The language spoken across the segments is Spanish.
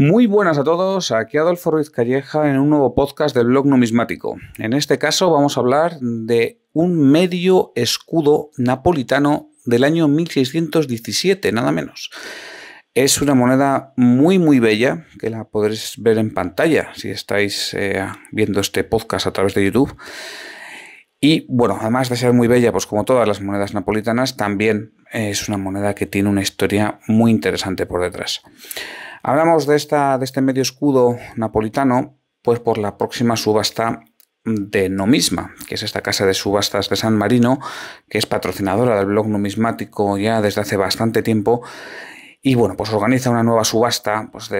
Muy buenas a todos, aquí Adolfo Ruiz Calleja en un nuevo podcast del blog numismático. En este caso vamos a hablar de un medio escudo napolitano del año 1617, nada menos. Es una moneda muy muy bella que la podréis ver en pantalla si estáis eh, viendo este podcast a través de YouTube. Y bueno, además de ser muy bella, pues como todas las monedas napolitanas, también es una moneda que tiene una historia muy interesante por detrás. Hablamos de, esta, de este medio escudo napolitano pues por la próxima subasta de Nomisma, que es esta casa de subastas de San Marino, que es patrocinadora del blog numismático ya desde hace bastante tiempo. Y bueno, pues organiza una nueva subasta pues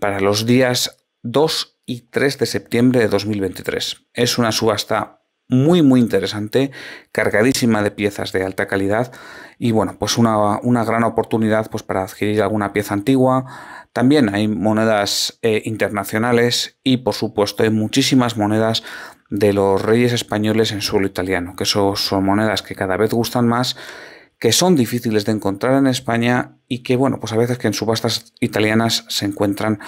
para los días 2 y 3 de septiembre de 2023. Es una subasta muy, muy interesante, cargadísima de piezas de alta calidad y bueno, pues una, una gran oportunidad pues para adquirir alguna pieza antigua, también hay monedas eh, internacionales y por supuesto hay muchísimas monedas de los reyes españoles en suelo italiano, que son, monedas que cada vez gustan más, que son difíciles de encontrar en España y que bueno, pues a veces que en subastas italianas se encuentran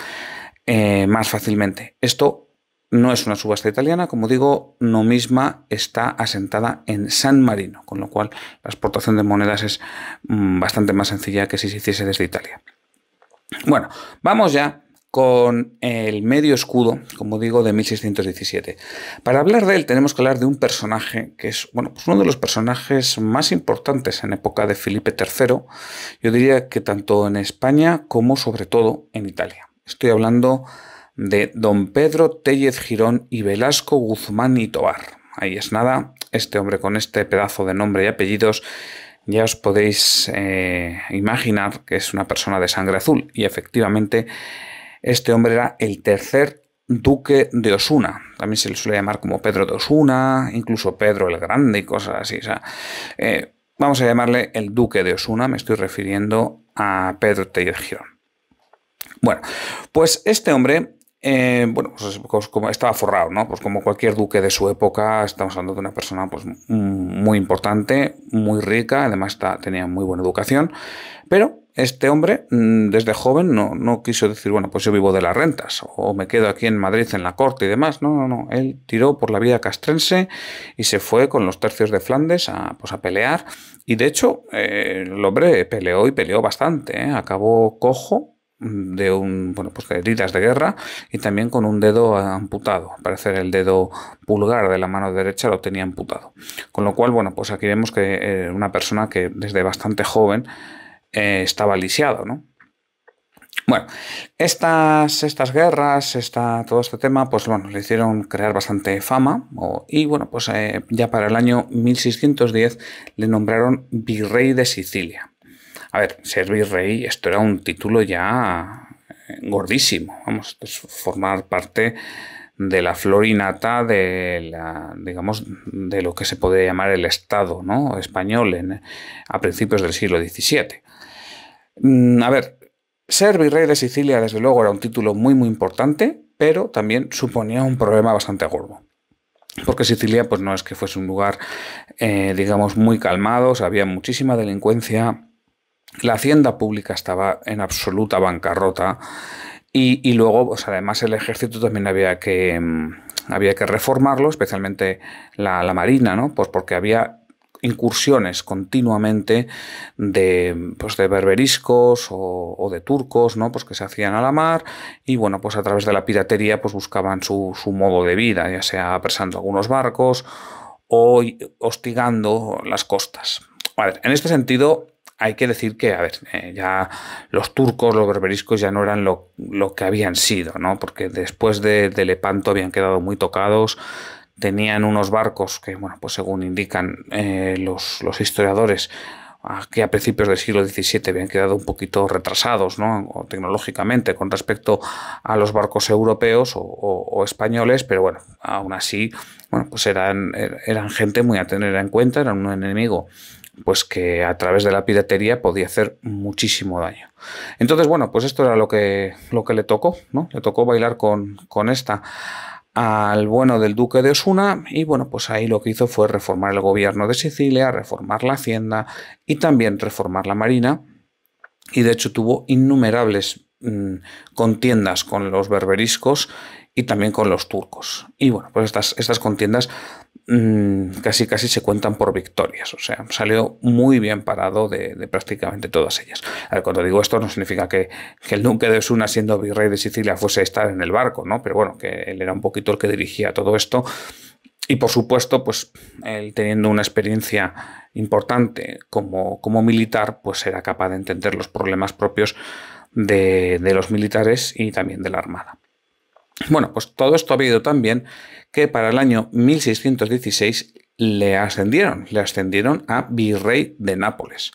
eh, más fácilmente. Esto no es una subasta italiana, como digo, no misma está asentada en San Marino, con lo cual la exportación de monedas es mm, bastante más sencilla que si se hiciese desde Italia. Bueno, vamos ya con el medio escudo, como digo, de 1617. Para hablar de él tenemos que hablar de un personaje que es bueno, pues uno de los personajes más importantes en época de Felipe III, yo diría que tanto en España como sobre todo en Italia. Estoy hablando de don Pedro Tellez Girón y Velasco Guzmán y Tovar. Ahí es nada, este hombre con este pedazo de nombre y apellidos ya os podéis eh, imaginar que es una persona de sangre azul. Y efectivamente, este hombre era el tercer duque de Osuna. También se le suele llamar como Pedro de Osuna, incluso Pedro el Grande y cosas así. Eh, vamos a llamarle el duque de Osuna, me estoy refiriendo a Pedro de Bueno, pues este hombre eh, bueno, pues, pues, como estaba forrado, ¿no? Pues como cualquier duque de su época, estamos hablando de una persona pues, mm, muy importante, muy rica, además tenía muy buena educación, pero este hombre mm, desde joven no, no quiso decir, bueno, pues yo vivo de las rentas o me quedo aquí en Madrid en la corte y demás, no, no, no, él tiró por la vía castrense y se fue con los tercios de Flandes a, pues, a pelear y de hecho eh, el hombre peleó y peleó bastante, ¿eh? acabó cojo de un bueno pues de heridas de guerra y también con un dedo amputado Parece parecer el dedo pulgar de la mano derecha lo tenía amputado con lo cual bueno pues aquí vemos que eh, una persona que desde bastante joven eh, estaba lisiado no bueno, estas, estas guerras, todo este tema, pues bueno, le hicieron crear bastante fama y bueno, pues eh, ya para el año 1610 le nombraron virrey de Sicilia. A ver, ser virrey, esto era un título ya eh, gordísimo. Vamos, formar parte de la florinata de la, digamos, de lo que se puede llamar el Estado ¿no? español en, a principios del siglo XVII. Mm, a ver, ser virrey de Sicilia, desde luego, era un título muy, muy importante, pero también suponía un problema bastante gordo. Porque Sicilia, pues no es que fuese un lugar, eh, digamos, muy calmado, había muchísima delincuencia, la hacienda pública estaba en absoluta bancarrota y, luego, además, el ejército también había que, mm, había que reformarlo, especialmente la, marina, ¿no? Pues porque había incursiones continuamente de, pues de berberiscos o, de turcos, ¿no? Pues que se hacían a la mar y, bueno, pues a través de la piratería pues buscaban su, su modo de vida, ya sea apresando algunos barcos o hostigando las costas. en este sentido, hay que decir que, a ver, eh, ya los turcos, los berberiscos ya no eran lo, que habían sido, ¿no? Porque después de, Lepanto habían quedado muy tocados, tenían unos barcos que, bueno, pues según indican eh, los, historiadores, que a principios del siglo XVII habían quedado un poquito retrasados ¿no? tecnológicamente con respecto a los barcos europeos o, españoles, pero bueno, aún así, bueno, pues er, eran gente muy a tener en cuenta, eran un enemigo pues que a través de la piratería podía hacer muchísimo daño. Entonces, bueno, pues esto era lo que, lo que le tocó, ¿no? Le tocó bailar con, con esta al bueno del duque de Osuna y bueno, pues ahí lo que hizo fue reformar el gobierno de Sicilia, reformar la hacienda y también reformar la marina y de hecho tuvo innumerables mm, contiendas con los berberiscos y también con los turcos. Y bueno, pues estas, estas contiendas Mm, casi casi se cuentan por victorias, o sea, salió muy bien parado de, prácticamente todas ellas. cuando digo esto no significa que, el duque de Osuna siendo virrey de Sicilia fuese a estar en el barco, ¿no? Pero bueno, que él era un poquito el que dirigía todo esto y por supuesto, pues él teniendo una experiencia importante como, como militar, pues era capaz de entender los problemas propios de los militares y también de la Armada. Bueno, pues todo esto ha habido también que para el año 1616 le ascendieron, le ascendieron a virrey de Nápoles.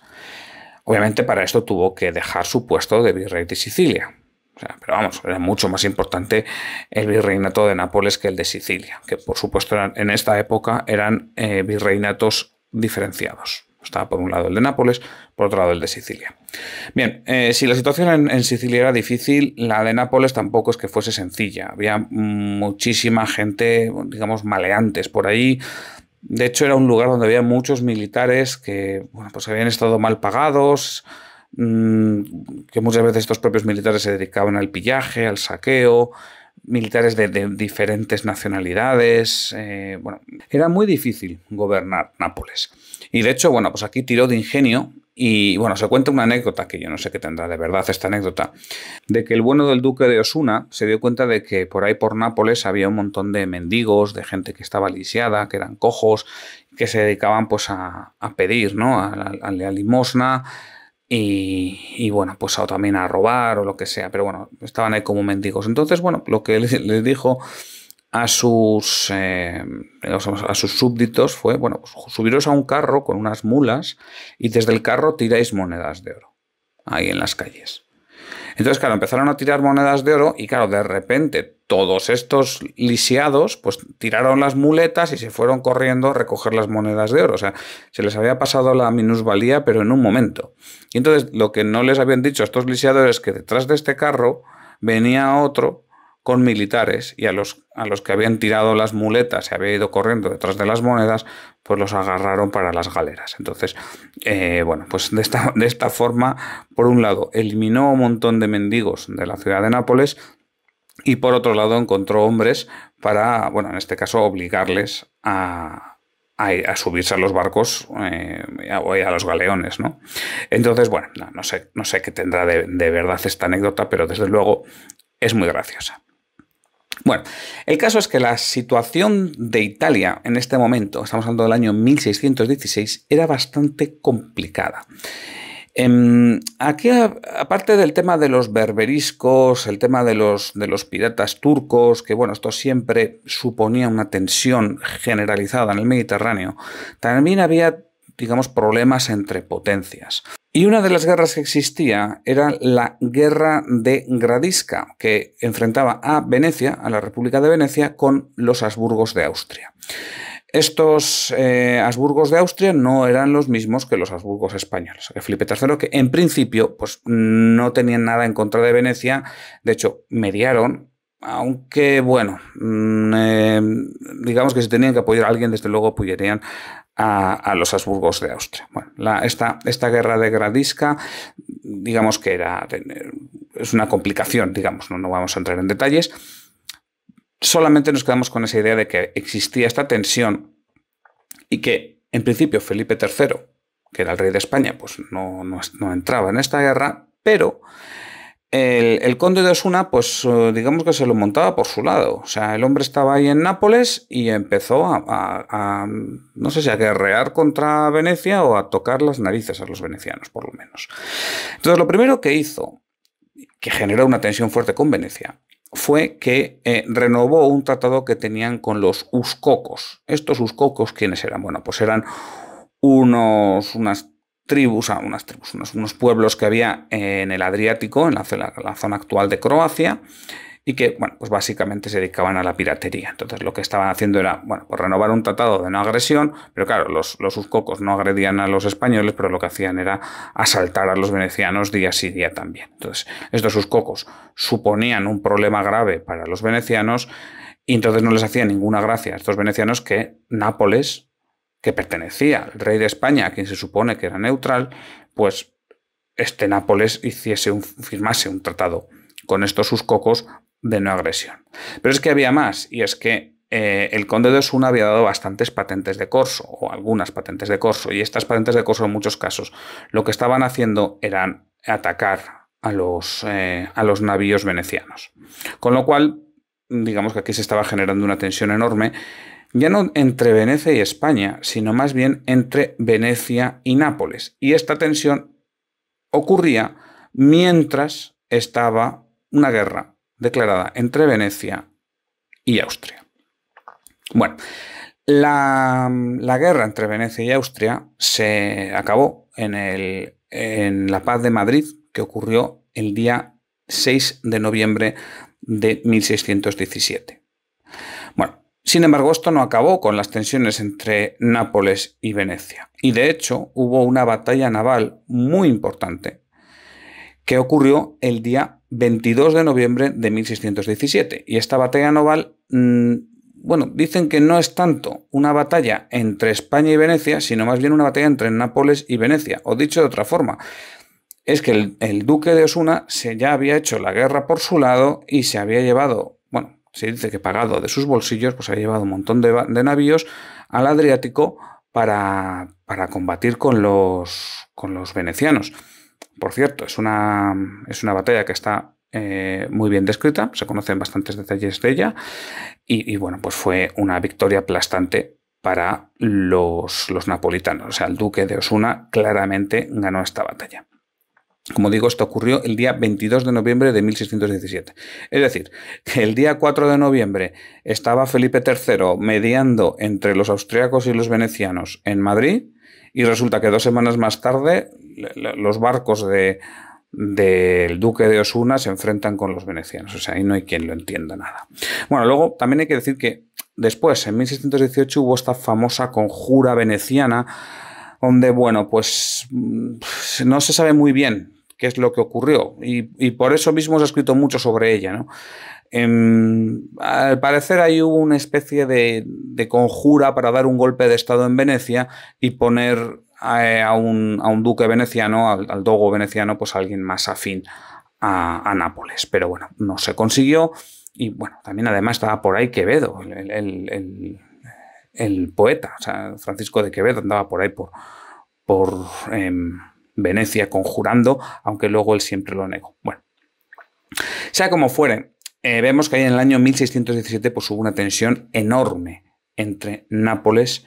Obviamente para esto tuvo que dejar su puesto de virrey de Sicilia. pero vamos, era mucho más importante el virreinato de Nápoles que el de Sicilia, que por supuesto en esta época eran eh, virreinatos diferenciados. Estaba por un lado el de Nápoles, por otro lado el de Sicilia. Bien, eh, si la situación en, Sicilia era difícil, la de Nápoles tampoco es que fuese sencilla. Había muchísima gente, digamos, maleantes por ahí. De hecho, era un lugar donde había muchos militares que pues habían estado mal pagados, mm, que muchas veces estos propios militares se dedicaban al pillaje, al saqueo, militares de, diferentes nacionalidades. Eh, bueno, era muy difícil gobernar Nápoles. Y de hecho, bueno, pues aquí tiró de ingenio y bueno, se cuenta una anécdota, que yo no sé qué tendrá de verdad esta anécdota, de que el bueno del duque de Osuna se dio cuenta de que por ahí por Nápoles había un montón de mendigos, de gente que estaba lisiada, que eran cojos, que se dedicaban pues a, pedir, ¿no? A, a la limosna, y, bueno, pues también a robar o lo que sea, pero bueno, estaban ahí como mendigos. Entonces, bueno, lo que les, dijo a sus, eh, a sus súbditos fue, bueno, pues, subiros a un carro con unas mulas y desde el carro tiráis monedas de oro ahí en las calles. Entonces, claro, empezaron a tirar monedas de oro y claro, de repente todos estos lisiados pues tiraron las muletas y se fueron corriendo a recoger las monedas de oro. O sea, se les había pasado la minusvalía, pero en un momento. Y entonces lo que no les habían dicho a estos lisiados es que detrás de este carro venía otro con militares y a los, a los que habían tirado las muletas y había ido corriendo detrás de las monedas, pues los agarraron para las galeras. Entonces, eh, bueno, pues de esta, forma, por un lado, eliminó un montón de mendigos de la ciudad de Nápoles y por otro lado encontró hombres para, bueno, en este caso, obligarles a, subirse a los barcos eh, a los galeones, ¿no? Entonces, bueno, no, no sé, no sé qué tendrá de, verdad esta anécdota, pero desde luego es muy graciosa. Bueno, el caso es que la situación de Italia en este momento, estamos hablando del año 1616, era bastante complicada. Em, aquí, aparte del tema de los berberiscos, el tema de los, de los piratas turcos, que bueno, esto siempre suponía una tensión generalizada en el Mediterráneo, también había digamos, problemas entre potencias. Y una de las guerras que existía era la guerra de Gradisca, que enfrentaba a Venecia, a la República de Venecia, con los Habsburgos de Austria. Estos eh, Habsburgos de Austria no eran los mismos que los Habsburgos españoles. Felipe III, que en principio pues, no tenían nada en contra de Venecia, de hecho, mediaron aunque bueno, mm, em, digamos que si tenían que apoyar a alguien, desde luego apoyarían a, los Habsburgos de Austria. Bueno, esta, esta, guerra de Gradisca, digamos que era, es una complicación, digamos, no, vamos a entrar en detalles. Solamente nos quedamos con esa idea de que existía esta tensión y que, en principio, Felipe III, que era el rey de España, pues no, no entraba en esta guerra, pero el, conde de Osuna, pues eh, digamos que se lo montaba por su lado. O sea, el hombre estaba ahí en Nápoles y empezó a, no sé si a guerrear contra Venecia o a tocar las narices a los venecianos, por lo menos. Entonces, lo primero que hizo, que generó una tensión fuerte con Venecia, fue que eh, renovó un tratado que tenían con los uscocos. Estos uscocos, ¿quiénes eran? Bueno, pues eran unos, unas tribus, a unas tribus, unos, pueblos que había en el Adriático, en la, zona actual de Croacia, y que, bueno, pues básicamente se dedicaban a la piratería. Entonces lo que estaban haciendo era, bueno, pues renovar un tratado de no agresión, pero claro, los, los no agredían a los españoles, pero lo que hacían era asaltar a los venecianos día sí día también. Entonces, estos uscocos suponían un problema grave para los venecianos, y entonces no les hacía ninguna gracia a estos venecianos que Nápoles que pertenecía al rey de España, a quien se supone que era neutral, pues este Nápoles hiciese un, firmase un tratado con estos sus cocos de no agresión. Pero es que había más, y es que eh, el conde de Osuna había dado bastantes patentes de corso, o algunas patentes de corso, y estas patentes de corso en muchos casos lo que estaban haciendo eran atacar a los, eh, a los navíos venecianos. Con lo cual, digamos que aquí se estaba generando una tensión enorme ya no entre Venecia y España, sino más bien entre Venecia y Nápoles. Y esta tensión ocurría mientras estaba una guerra declarada entre Venecia y Austria. Bueno, la, la guerra entre Venecia y Austria se acabó en, el, en la paz de Madrid, que ocurrió el día 6 de noviembre de 1617. Sin embargo, esto no acabó con las tensiones entre Nápoles y Venecia. Y de hecho, hubo una batalla naval muy importante que ocurrió el día 22 de noviembre de 1617. Y esta batalla naval, mm, bueno, dicen que no es tanto una batalla entre España y Venecia, sino más bien una batalla entre Nápoles y Venecia. O dicho de otra forma, es que el, el duque de Osuna se ya había hecho la guerra por su lado y se había llevado se dice que pagado de sus bolsillos, pues ha llevado un montón de, navíos al Adriático para, para combatir con los, con los, venecianos. Por cierto, es una, es una batalla que está eh, muy bien descrita, se conocen bastantes detalles de ella, y, bueno, pues fue una victoria aplastante para los, los napolitanos. O sea, el duque de Osuna claramente ganó esta batalla. Como digo, esto ocurrió el día 22 de noviembre de 1617. Es decir, que el día 4 de noviembre estaba Felipe III mediando entre los austriacos y los venecianos en Madrid y resulta que dos semanas más tarde los barcos del duque de Osuna se enfrentan con los venecianos. O sea, ahí no hay quien lo entienda nada. Bueno, luego también hay que decir que después, en 1618, hubo esta famosa conjura veneciana donde, bueno, pues mm, no se sabe muy bien qué es lo que ocurrió. Y, por eso mismo se ha escrito mucho sobre ella. Em, al parecer hay hubo una especie de, conjura para dar un golpe de Estado en Venecia y poner a, un, duque veneciano, al, dogo veneciano, pues alguien más afín a, Nápoles. Pero bueno, no se consiguió. Y bueno, también además estaba por ahí Quevedo, el, poeta, Francisco de Quevedo andaba por ahí por, por em, Venecia conjurando, aunque luego él siempre lo negó. Bueno, sea como fuere, eh, vemos que ahí en el año 1617 pues, hubo una tensión enorme entre Nápoles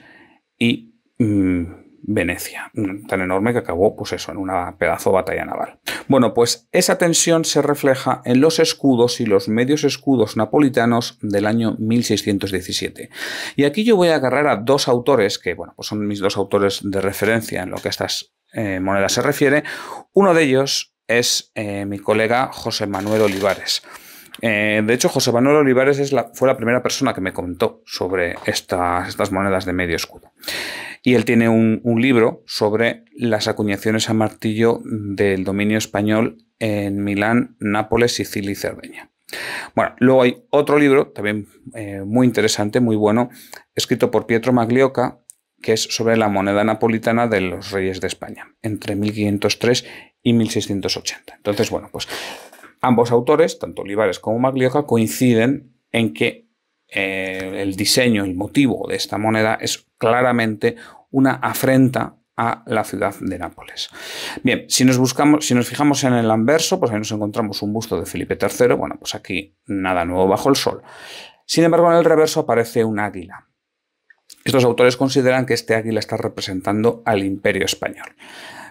y mm, Venecia, tan enorme que acabó, pues eso, en una pedazo de batalla naval. Bueno, pues esa tensión se refleja en los escudos y los medios escudos napolitanos del año 1617. Y aquí yo voy a agarrar a dos autores que, bueno, pues son mis dos autores de referencia en lo que estas eh, moneda monedas se refiere. Uno de ellos es eh, mi colega José Manuel Olivares. Eh, de hecho, José Manuel Olivares es la, fue la primera persona que me contó sobre estas, estas monedas de medio escudo. Y él tiene un, libro sobre las acuñaciones a martillo del dominio español en Milán, Nápoles, Sicilia y Cerdeña. Bueno, luego hay otro libro, también muy interesante, muy bueno, escrito por Pietro Maglioca, que es sobre la moneda napolitana de los reyes de España, entre 1503 y 1680. Entonces, bueno, pues ambos autores, tanto Olivares como Maglioja, coinciden en que eh, el diseño, y motivo de esta moneda es claramente una afrenta a la ciudad de Nápoles. Bien, si nos buscamos, si nos fijamos en el anverso, pues ahí nos encontramos un busto de Felipe III. Bueno, pues aquí nada nuevo bajo el sol. Sin embargo, en el reverso aparece un águila. Estos autores consideran que este águila está representando al imperio español.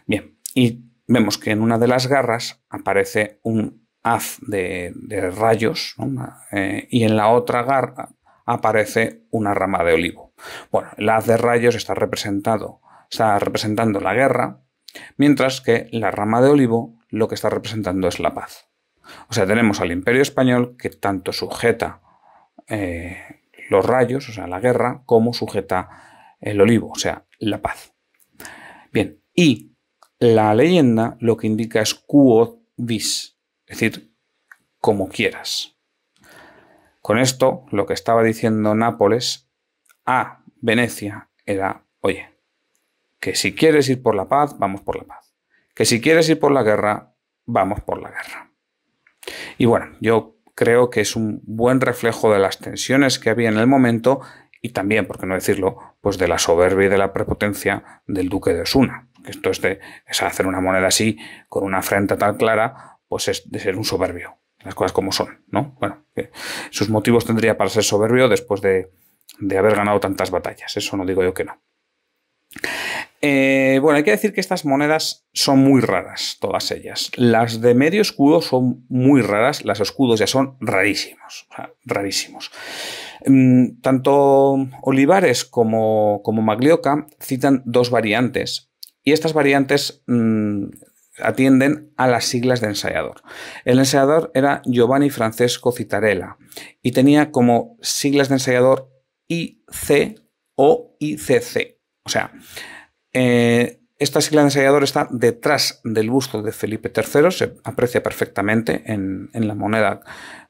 Bien, y vemos que en una de las garras aparece un haz de, rayos eh, y en la otra garra aparece una rama de olivo. Bueno, el haz de rayos está, representado, representando la guerra, mientras que la rama de olivo lo que está representando es la paz. O sea, tenemos al imperio español que tanto sujeta eh, los rayos, o sea, la guerra, como sujeta el olivo, o sea, la paz. Bien, y la leyenda lo que indica es quod vis, es decir, como quieras. Con esto, lo que estaba diciendo Nápoles a Venecia era, oye, que si quieres ir por la paz, vamos por la paz. Que si quieres ir por la guerra, vamos por la guerra. Y bueno, yo creo que es un buen reflejo de las tensiones que había en el momento y también, por qué no decirlo, pues de la soberbia y de la prepotencia del duque de Osuna. Esto es de hacer una moneda así, con una afrenta tan clara, pues es de ser un soberbio. Las cosas como son, ¿no? Bueno, sus motivos tendría para ser soberbio después de, de haber ganado tantas batallas. Eso no digo yo que no. Eh, bueno, hay que decir que estas monedas son muy raras, todas ellas. Las de medio escudo son muy raras, las escudos ya son rarísimos, rarísimos. Mm, tanto Olivares como, como Maglioca citan dos variantes y estas variantes mm, atienden a las siglas de ensayador. El ensayador era Giovanni Francesco Citarella y tenía como siglas de ensayador IC o ICC. O sea, eh, esta sigla de ensayador está detrás del busto de Felipe III, se aprecia perfectamente en, la moneda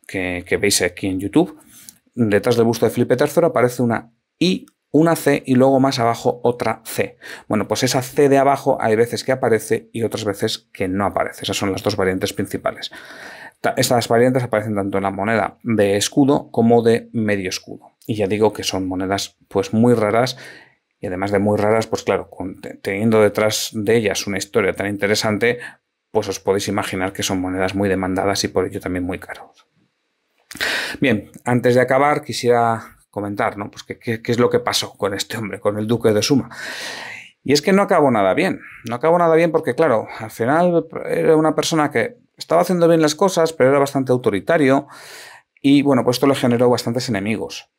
que, que, veis aquí en YouTube. Detrás del busto de Felipe III aparece una I, una C y luego más abajo otra C. Bueno, pues esa C de abajo hay veces que aparece y otras veces que no aparece. Esas son las dos variantes principales. Estas variantes aparecen tanto en la moneda de escudo como de medio escudo. Y ya digo que son monedas pues muy raras y además de muy raras, pues claro, teniendo detrás de ellas una historia tan interesante, pues os podéis imaginar que son monedas muy demandadas y por ello también muy caras. Bien, antes de acabar quisiera comentar, ¿no? Pues qué es lo que pasó con este hombre, con el duque de Suma. Y es que no acabó nada bien, no acabó nada bien porque claro, al final era una persona que estaba haciendo bien las cosas, pero era bastante autoritario y bueno, pues esto le generó bastantes enemigos.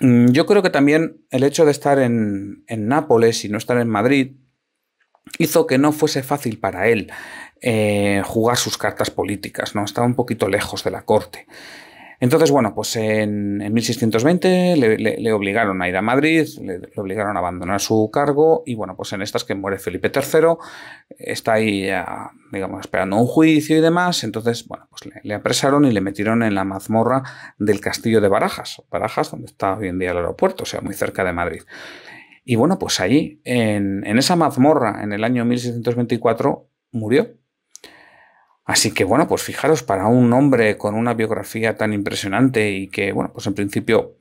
Mm, yo creo que también el hecho de estar en, Nápoles y no estar en Madrid hizo que no fuese fácil para él eh, jugar sus cartas políticas, ¿no? Estaba un poquito lejos de la corte. Entonces, bueno, pues en, 1620 le, obligaron a ir a Madrid, le, obligaron a abandonar su cargo y bueno, pues en estas que muere Felipe III, está ahí digamos, esperando un juicio y demás, entonces, bueno, pues le, apresaron y le metieron en la mazmorra del castillo de Barajas, Barajas donde está hoy en día el aeropuerto, o sea, muy cerca de Madrid. Y bueno, pues allí, en, en esa mazmorra, en el año 1624, murió Así que bueno, pues fijaros, para un hombre con una biografía tan impresionante y que, bueno, pues en principio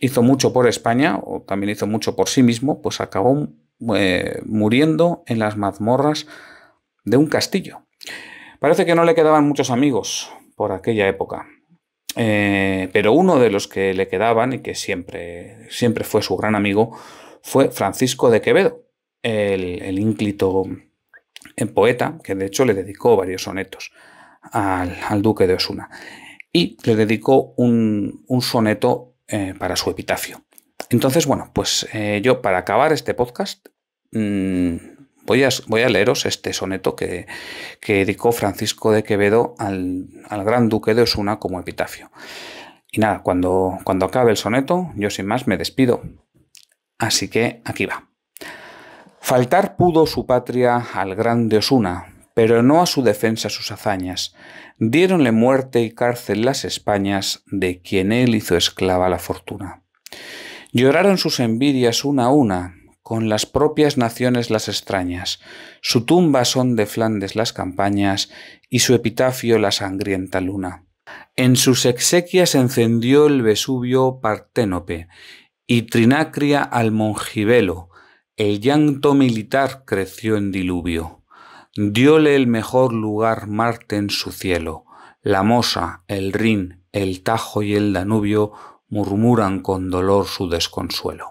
hizo mucho por España o también hizo mucho por sí mismo, pues acabó eh, muriendo en las mazmorras de un castillo. Parece que no le quedaban muchos amigos por aquella época, eh, pero uno de los que le quedaban y que siempre, siempre fue su gran amigo fue Francisco de Quevedo, el, el ínclito en poeta, que de hecho le dedicó varios sonetos al, duque de Osuna, y le dedicó un, soneto eh, para su epitafio. Entonces, bueno, pues eh, yo para acabar este podcast mm, voy, a, voy, a, leeros este soneto que, que dedicó Francisco de Quevedo al, gran duque de Osuna como epitafio. Y nada, cuando, cuando acabe el soneto, yo sin más me despido. Así que aquí va. Faltar pudo su patria al grande Osuna, pero no a su defensa sus hazañas. Diéronle muerte y cárcel las Españas de quien él hizo esclava la fortuna. Lloraron sus envidias una a una, con las propias naciones las extrañas. Su tumba son de Flandes las campañas y su epitafio la sangrienta luna. En sus exequias encendió el Vesubio Parténope y Trinacria al Mongibelo, el llanto militar creció en diluvio. Diole el mejor lugar Marte en su cielo. La Mosa, el Rin, el Tajo y el Danubio murmuran con dolor su desconsuelo.